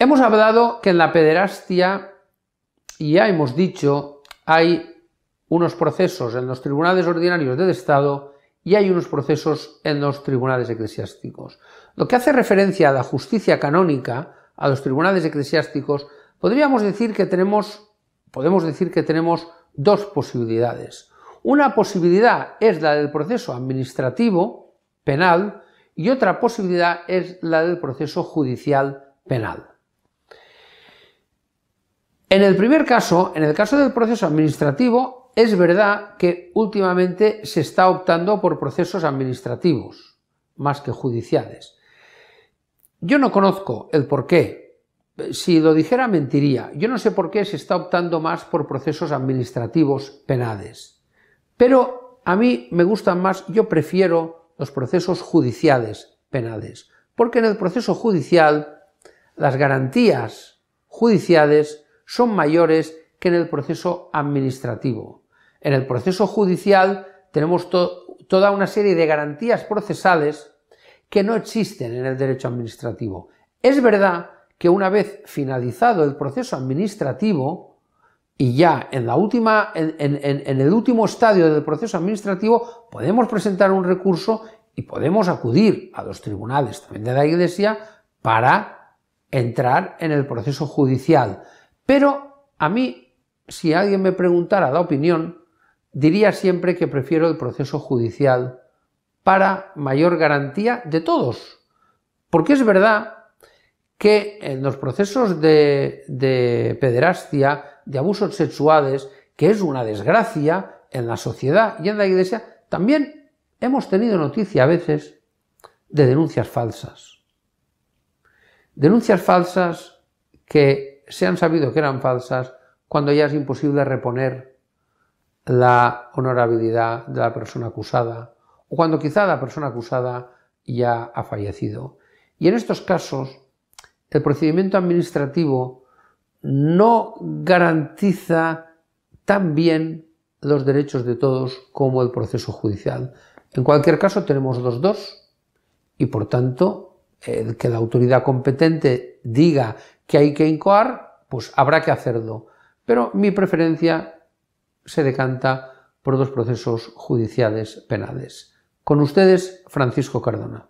Hemos hablado que en la pederastia, y ya hemos dicho, hay unos procesos en los tribunales ordinarios del Estado y hay unos procesos en los tribunales eclesiásticos. Lo que hace referencia a la justicia canónica, a los tribunales eclesiásticos, podríamos decir que tenemos, podemos decir que tenemos dos posibilidades. Una posibilidad es la del proceso administrativo penal y otra posibilidad es la del proceso judicial penal. En el primer caso, en el caso del proceso administrativo, es verdad que últimamente se está optando por procesos administrativos más que judiciales. Yo no conozco el por qué. Si lo dijera mentiría. Yo no sé por qué se está optando más por procesos administrativos penales. Pero a mí me gustan más, yo prefiero los procesos judiciales penales. Porque en el proceso judicial las garantías judiciales son mayores que en el proceso administrativo. En el proceso judicial tenemos toda una serie de garantías procesales que no existen en el derecho administrativo. Es verdad que una vez finalizado el proceso administrativo y ya en, en, el último estadio del proceso administrativo podemos presentar un recurso y podemos acudir a los tribunales también de la Iglesia para entrar en el proceso judicial. Pero a mí, si alguien me preguntara la opinión, diría siempre que prefiero el proceso judicial para mayor garantía de todos. Porque es verdad que en los procesos de, de, pederastia, de abusos sexuales, que es una desgracia en la sociedad y en la iglesia, también hemos tenido noticia a veces de denuncias falsas. Denuncias falsas que se han sabido que eran falsas cuando ya es imposible reponer la honorabilidad de la persona acusada o cuando quizá la persona acusada ya ha fallecido. Y en estos casos, el procedimiento administrativo no garantiza tan bien los derechos de todos como el proceso judicial. En cualquier caso, tenemos los dos y, por tanto, el que la autoridad competente diga que hay que incoar, pues habrá que hacerlo. Pero mi preferencia se decanta por dos procesos judiciales penales. Con ustedes, Francisco Cardona.